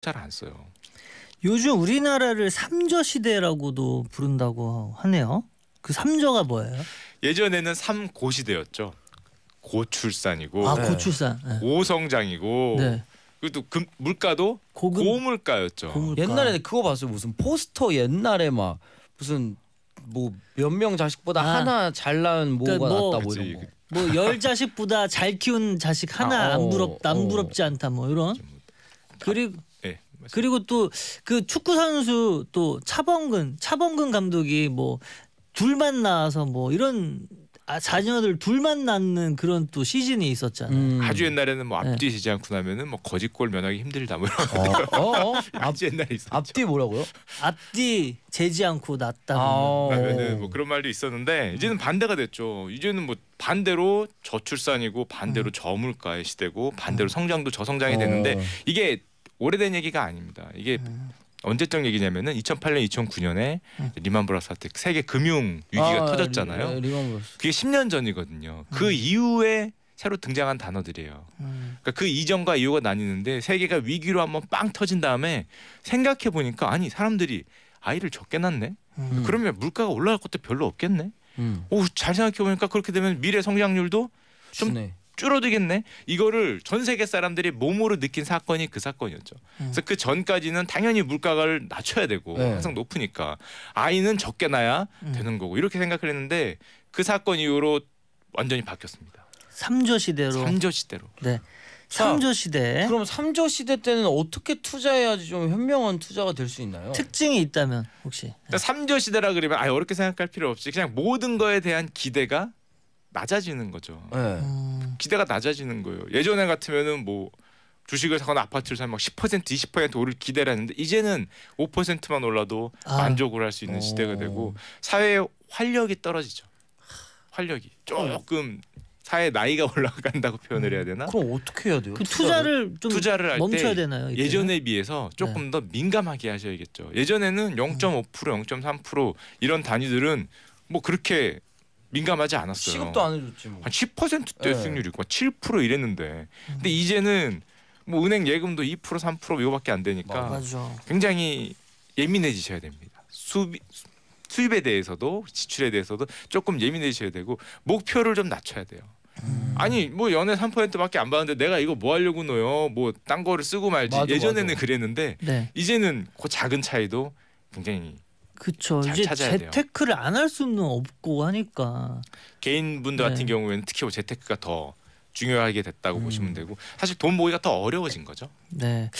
잘 안 써요. 요즘 우리나라를 삼저 시대라고도 부른다고 하네요. 그 삼저가 뭐예요? 예전에는 삼고 시대였죠. 고출산이고, 아, 고출산, 네. 고성장이고, 네. 그리고 또 물가도 고금, 고물가였죠. 고물가. 옛날에 그거 봤어요. 무슨 포스터 옛날에 막 무슨 뭐 몇 명 자식보다 아. 하나 잘 낳은 그러니까 모가 그러니까 뭐, 낫다 뭐 이런 거. 뭐 열 자식보다 잘 키운 자식 하나 아, 안 부럽 남 어. 어. 부럽지 않다 뭐 이런. 그리고 그리고 또 그 축구 선수 또 차범근 차범근 감독이 뭐 둘만 나와서 뭐 이런 아, 자녀들 둘만 낳는 그런 또 시즌이 있었잖아요. 음. 아주 옛날에는 뭐 앞뒤 네. 지지 않고 나면은 뭐 거짓골 면하기 힘들다 뭐 이런. 어, 어, 어? 앞, 옛날에 있었죠. 앞뒤 뭐라고요? 앞뒤 재지 않고 났다. 그러면은 아, 뭐 그런 말도 있었는데 이제는 반대가 됐죠. 이제는 뭐 반대로 저출산이고 반대로 음. 저물가의 시대고 반대로 음. 성장도 저성장이 됐는데 어. 이게 오래된 얘기가 아닙니다. 이게 네. 언제적 얘기냐면은 2008년, 2009년에 응. 리만 브라스 사태 세계 금융 위기가 아, 터졌잖아요. 리, 네, 그게 10년 전이거든요. 응. 그 음. 이후에 새로 등장한 단어들이에요. 응. 음. 그러니까 그 이전과 이후가 나뉘는데 세계가 위기로 한번 빵 터진 다음에 생각해 보니까 아니 사람들이 아이를 적게 낳네. 음. 그러면 물가가 올라갈 것도 별로 없겠네. 오 잘 생각해 보니까 그렇게 되면 미래 성장률도 좀 주네. 줄어들겠네. 이거를 전 세계 사람들이 몸으로 느낀 사건이 그 사건이었죠. 음. 그래서 그 전까지는 당연히 물가를 낮춰야 되고 네. 항상 높으니까 아이는 적게 나야 음. 되는 거고 이렇게 생각을 했는데 그 사건 이후로 완전히 바뀌었습니다. 삼조 시대로. 삼조 시대로. 네. 삼조 시대. 그럼 삼조 시대 때는 어떻게 투자해야지 좀 현명한 투자가 될 수 있나요? 특징이 있다면 혹시. 네. 그러니까 삼조 네. 시대라 그러면 아예 어렵게 생각할 필요 없이 그냥 모든 거에 대한 기대가 낮아지는 거죠. 네. 음. 기대가 낮아지는 거예요. 예전에 같으면은 뭐 주식을 사거나 아파트를 사면 막10% 20% 오를 기대를 했는데 이제는 5%만 올라도 아. 만족을 할 수 있는 시대가 어. 되고 사회의 활력이 떨어지죠. 활력이 조금 사회 나이가 올라간다고 표현을 해야 되나? 그럼 어떻게 해야 돼요? 그 투자를, 투자를 좀투 멈춰야 되나요? 이때는? 예전에 비해서 네. 조금 네. 더 민감하게 하셔야겠죠. 예전에는 0.5% 0.3% 이런 단위들은 뭐 그렇게 민감하지 않았어요. 시급도 안 해줬지 뭐. 한 10%대 네. 수익률이고 7% 이랬는데 근데 음. 이제는 뭐 은행 예금도 2% 3% 이거밖에 안 되니까 맞아. 굉장히 예민해지셔야 됩니다. 수비 수입에 대해서도 지출에 대해서도 조금 예민해지셔야 되고 목표를 좀 낮춰야 돼요. 음. 아니 뭐 연애 3%밖에 안 받는데 내가 이거 뭐 하려고 넣요뭐 딴 거를 쓰고 말지. 맞아, 예전에는 맞아. 그랬는데 네. 이제는 그 작은 차이도 굉장히 그쵸. 잘 이제 찾아야 재테크를 안 할 수는 없고 하니까 개인 분들 네. 같은 경우에는 특히 뭐 재테크가 더 중요하게 됐다고 음. 보시면 되고 사실 돈 모으기가 더 어려워진 거죠. 네.